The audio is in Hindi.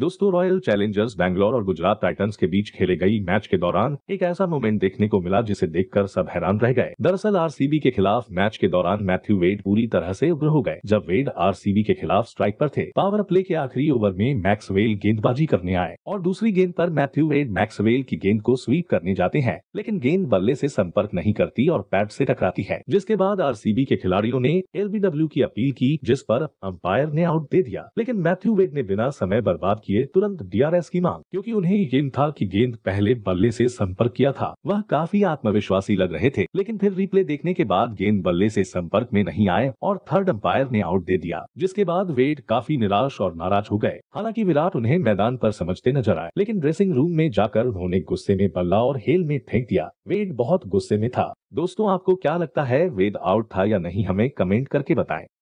दोस्तों रॉयल चैलेंजर्स बैंगलोर और गुजरात टाइटंस के बीच खेले गई मैच के दौरान एक ऐसा मोमेंट देखने को मिला जिसे देखकर सब हैरान रह गए दरअसल आरसीबी के खिलाफ मैच के दौरान मैथ्यू वेड पूरी तरह से उग्र हो गए जब वेड आरसीबी के खिलाफ स्ट्राइक पर थे पावर प्ले के आखिरी ओवर में मैक्सवेल गेंदबाजी करने आए और दूसरी गेंद आरोप मैथ्यू वेड मैक्सवेल की गेंद को स्वीप करने जाते हैं लेकिन गेंद बल्ले ऐसी संपर्क नहीं करती और पैट ऐसी टकराती है जिसके बाद आर के खिलाड़ियों ने एल की अपील की जिस पर अंपायर ने आउट दे दिया लेकिन मैथ्यू वेड ने बिना समय बर्बाद किए तुरंत डीआरएस की मांग क्योंकि उन्हें यकीन था कि गेंद पहले बल्ले से संपर्क किया था वह काफी आत्मविश्वासी लग रहे थे लेकिन फिर रिप्ले देखने के बाद गेंद बल्ले से संपर्क में नहीं आए और थर्ड अंपायर ने आउट दे दिया जिसके बाद वेड काफी निराश और नाराज हो गए हालांकि विराट उन्हें मैदान पर समझते नजर आए लेकिन ड्रेसिंग रूम में जाकर उन्होंने गुस्से में बल्ला और हेल में फेंक दिया वेड बहुत गुस्से में था दोस्तों आपको क्या लगता है वेद आउट था या नहीं हमें कमेंट करके बताएं